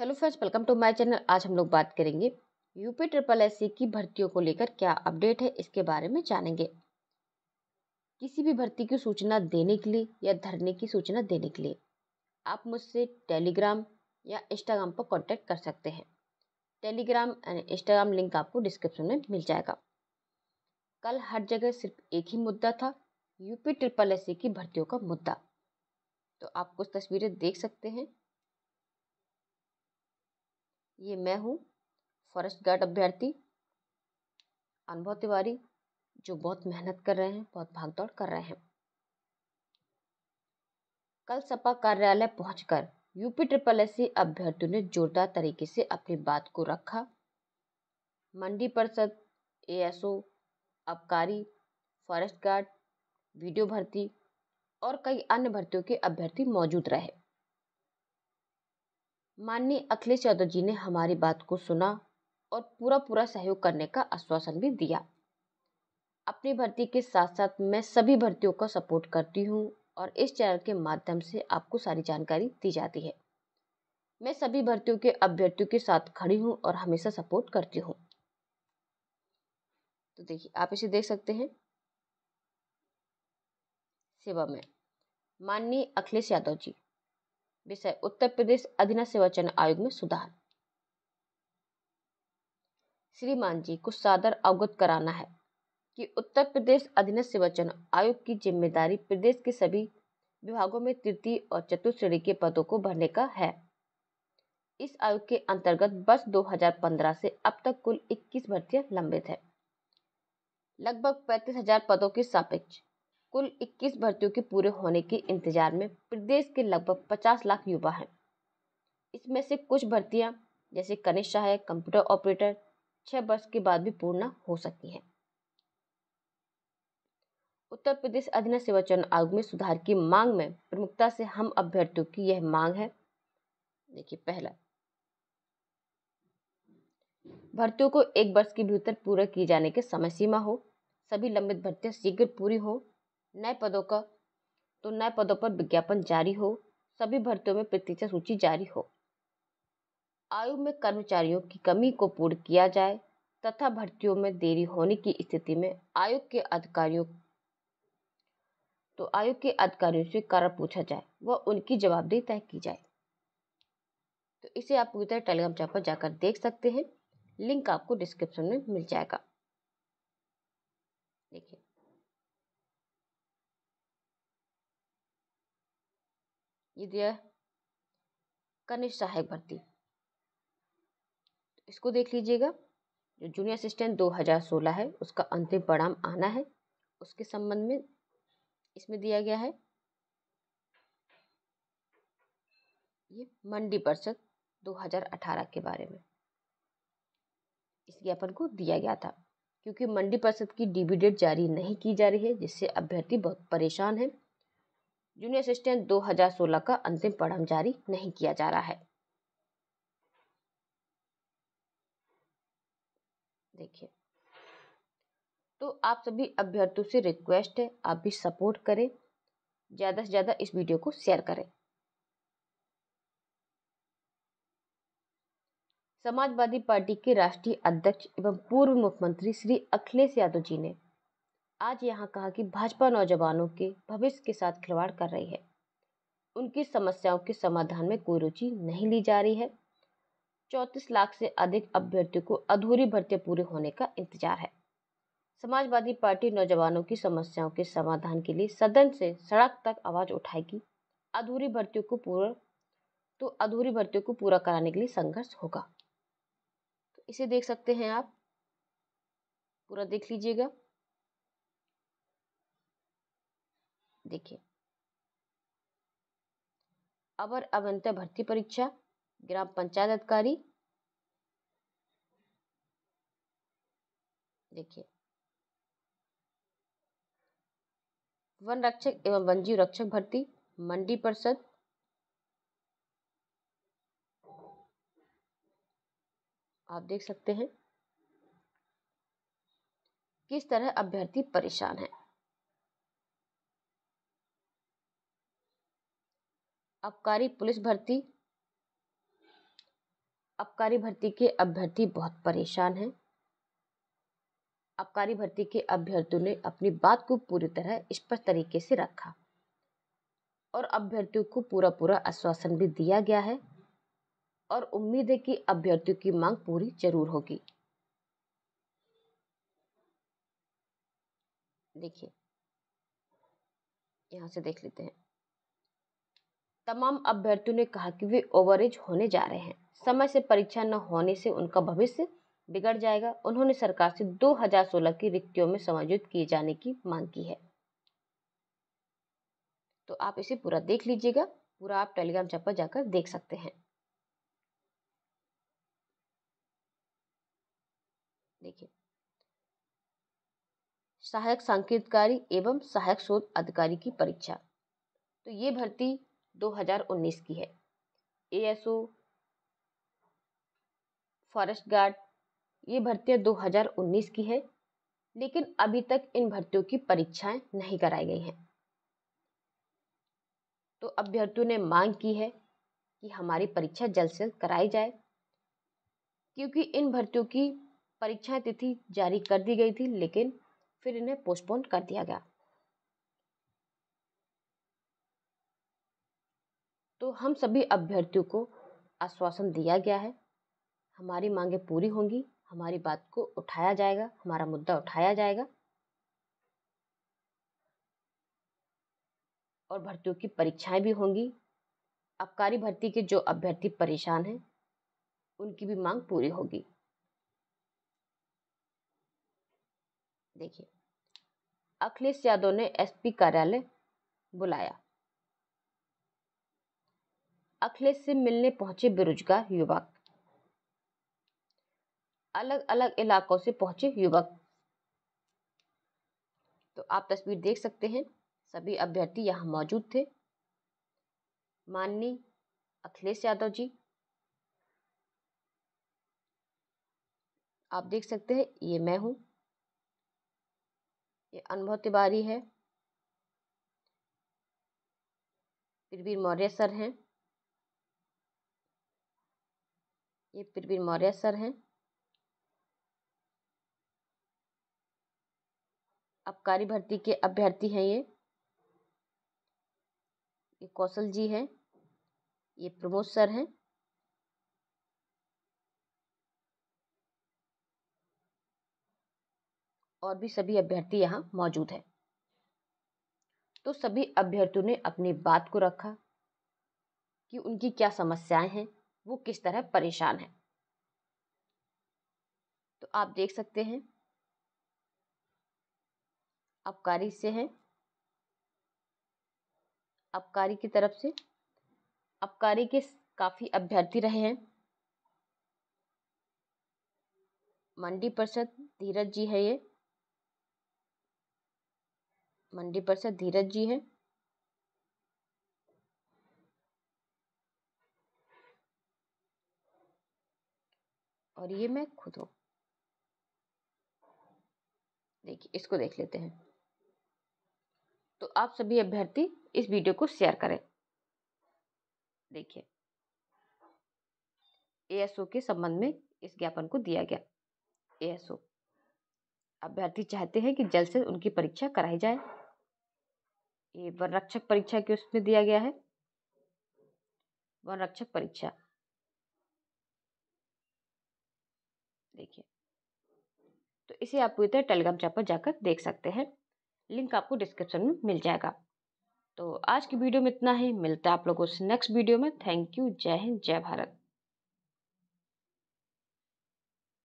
hello friends welcome to my channel आज हम लोग बात करेंगे यूपी ट्रिपल एस की भर्तियों को लेकर क्या अपडेट है इसके बारे में जानेंगे किसी भी भर्ती की सूचना देने के लिए या धरने की सूचना देने के लिए आप मुझसे टेलीग्राम या इंस्टाग्राम पर कॉन्टैक्ट कर सकते हैं टेलीग्राम एंड इंस्टाग्राम लिंक आपको डिस्क्रिप्शन में मिल जाएगा कल हर जगह सिर्फ एक ही मुद्दा था यूपी ट्रिपल एस की भर्तियों का मुद्दा तो आप कुछ तस्वीरें देख सकते हैं ये मैं हूँ फॉरेस्ट गार्ड अभ्यर्थी अनुभव तिवारी जो बहुत मेहनत कर रहे हैं बहुत भागदौड़ कर रहे हैं कल सपा कार्यालय पहुंचकर यूपी ट्रिपल एस अभ्यर्थियों ने जोरदार तरीके से अपनी बात को रखा मंडी परिषद एएसओ आबकारी फॉरेस्ट गार्ड वीडियो भर्ती और कई अन्य भर्तियों के अभ्यर्थी मौजूद रहे माननीय अखिलेश यादव जी ने हमारी बात को सुना और पूरा पूरा सहयोग करने का आश्वासन भी दिया अपनी भर्ती के साथ साथ मैं सभी भर्तियों का सपोर्ट करती हूँ और इस चैनल के माध्यम से आपको सारी जानकारी दी जाती है मैं सभी भर्तियों के अभ्यर्थियों के साथ खड़ी हूँ और हमेशा सपोर्ट करती हूँ तो देखिए आप इसे देख सकते हैं सेवा में माननीय अखिलेश यादव जी विषय उत्तर प्रदेश सेवा चयन आयोग में सुधार श्रीमान जी को सादर अवगत कराना है कि उत्तर प्रदेश सेवा चयन आयोग की जिम्मेदारी प्रदेश के सभी विभागों में तृतीय और चतुर्थ श्रेणी के पदों को भरने का है इस आयोग के अंतर्गत वर्ष 2015 से अब तक कुल 21 भर्तियां लंबित है लगभग पैंतीस हजार पदों के सापेक्ष कुल 21 भर्तियों के पूरे होने के इंतजार में प्रदेश के लगभग 50 लाख युवा हैं इसमें से कुछ भर्तियां जैसे कनिष्ठ सहायक कंप्यूटर ऑपरेटर छः वर्ष के बाद भी पूर्ण हो सकती हैं उत्तर प्रदेश अधीन सेवा चयन आयोग में सुधार की मांग में प्रमुखता से हम अभ्यर्थियों की यह मांग है देखिए पहला भर्तियों को एक वर्ष के भीतर पूरा किए जाने की समय सीमा हो सभी लंबित भर्तियां शीघ्र पूरी हो नए पदों का तो नए पदों पर विज्ञापन जारी हो सभी भर्तियों में प्रतीक्षा सूची जारी हो आयु में कर्मचारियों की कमी को पूर्ण किया जाए तथा भर्तियों में देरी होने की स्थिति में आयोग के अधिकारियों तो आयोग के अधिकारियों से कारण पूछा जाए व उनकी जवाबदेही तय की जाए तो इसे आप पूरी तरह टेलीग्राम चैनल पर जाकर देख सकते हैं लिंक आपको डिस्क्रिप्शन में मिल जाएगा देखिए ये कनिष्ठ सहायक भर्ती तो इसको देख लीजिएगा जो जूनियर असिस्टेंट 2016 है उसका अंतिम परिणाम आना है उसके संबंध में इसमें दिया गया है ये मंडी परिषद 2018 के बारे में इस ज्ञापन को दिया गया था क्योंकि मंडी परिषद की डीबी डेट जारी नहीं की जा रही है जिससे अभ्यर्थी बहुत परेशान है जूनियर असिस्टेंट 2016 का अंतिम परिणाम जारी नहीं किया जा रहा है देखिए तो आप सभी अभ्यर्थियों से रिक्वेस्ट है आप भी सपोर्ट करें ज़्यादा से ज़्यादा इस वीडियो को शेयर करें समाजवादी पार्टी के राष्ट्रीय अध्यक्ष एवं पूर्व मुख्यमंत्री श्री अखिलेश यादव जी ने आज यहाँ कहा कि भाजपा नौजवानों के भविष्य के साथ खिलवाड़ कर रही है उनकी समस्याओं के समाधान में कोई रुचि नहीं ली जा रही है चौंतीस लाख से अधिक अभ्यर्थियों को अधूरी भर्ती पूरे होने का इंतजार है समाजवादी पार्टी नौजवानों की समस्याओं के समाधान के लिए सदन से सड़क तक आवाज उठाएगी अधूरी भर्तियों को पूरा तो अधूरी भर्तियों को पूरा कराने के लिए संघर्ष होगा तो इसे देख सकते हैं आप पूरा देख लीजिएगा देखिए अवर और भर्ती परीक्षा ग्राम पंचायत अधिकारी देखिए वन रक्षक एवं वन जीव रक्षक भर्ती मंडी परिषद आप देख सकते हैं किस तरह अभ्यर्थी परेशान है अबकारी पुलिस भर्ती अबकारी भर्ती के अभ्यर्थी बहुत परेशान हैं अबकारी भर्ती के अभ्यर्थियों ने अपनी बात को पूरी तरह स्पष्ट तरीके से रखा और अभ्यर्थियों को पूरा पूरा आश्वासन भी दिया गया है और उम्मीद है कि अभ्यर्थियों की मांग पूरी जरूर होगी देखिए यहां से देख लेते हैं तमाम अभ्यर्थियों ने कहा कि वे ओवरेज होने जा रहे हैं समय से परीक्षा न होने से उनका भविष्य बिगड़ जाएगा उन्होंने सरकार से 2016 की रिक्तियों में समायोजित किए जाने की मांग की है तो आप इसे पूरा देख लीजिएगा पूरा आप टेलीग्राम चैप पर जाकर देख सकते हैं देखिए सहायक सांकेतकारी एवं सहायक शोध अधिकारी की परीक्षा तो ये भर्ती 2019 की है ओ फॉरेस्ट गार्ड ये भर्तियाँ 2019 की है लेकिन अभी तक इन भर्तियों की परीक्षाएं नहीं कराई गई हैं तो अभ्यर्थियों ने मांग की है कि हमारी परीक्षा जल्द से जल्द कराई जाए क्योंकि इन भर्तियों की परीक्षा तिथि जारी कर दी गई थी लेकिन फिर इन्हें पोस्टपोन कर दिया गया तो हम सभी अभ्यर्थियों को आश्वासन दिया गया है हमारी मांगें पूरी होंगी हमारी बात को उठाया जाएगा हमारा मुद्दा उठाया जाएगा और भर्तियों की परीक्षाएं भी होंगी आबकारी भर्ती के जो अभ्यर्थी परेशान हैं उनकी भी मांग पूरी होगी देखिए अखिलेश यादव ने एसपी कार्यालय बुलाया अखिलेश से मिलने पहुंचे बेरोजगार युवक अलग अलग इलाकों से पहुंचे युवक तो आप तस्वीर देख सकते हैं सभी अभ्यर्थी यहाँ मौजूद थे माननीय अखिलेश यादव जी आप देख सकते हैं ये मैं हूं ये अनुभव तिवारी है प्रवीर मौर्य सर हैं ये प्रवीण मौर्य सर हैं आबकारी भर्ती के अभ्यर्थी हैं ये ये कौशल जी हैं ये प्रमोद सर हैं और भी सभी अभ्यर्थी यहाँ मौजूद हैं तो सभी अभ्यर्थियों ने अपनी बात को रखा कि उनकी क्या समस्याएं हैं वो किस तरह परेशान है तो आप देख सकते हैं अबकारी से है अबकारी की तरफ से अबकारी के काफ़ी अभ्यर्थी रहे हैं मंडी परिषद धीरज जी है ये मंडी परिषद धीरज जी है और ये मैं खुद हूँ देखिए इसको देख लेते हैं तो आप सभी अभ्यर्थी इस वीडियो को शेयर करें देखिए एएसओ के संबंध में इस ज्ञापन को दिया गया एएसओ अभ्यर्थी चाहते हैं कि जल्द से उनकी परीक्षा कराई जाए ये वन रक्षक परीक्षा के उसमें दिया गया है वन रक्षक परीक्षा देखिए तो इसे आप पूरी तरह टेलीग्राम चैप पर जाकर देख सकते हैं लिंक आपको डिस्क्रिप्शन में मिल जाएगा तो आज की वीडियो में इतना ही मिलता है आप लोगों से नेक्स्ट वीडियो में थैंक यू जय हिंद जय भारत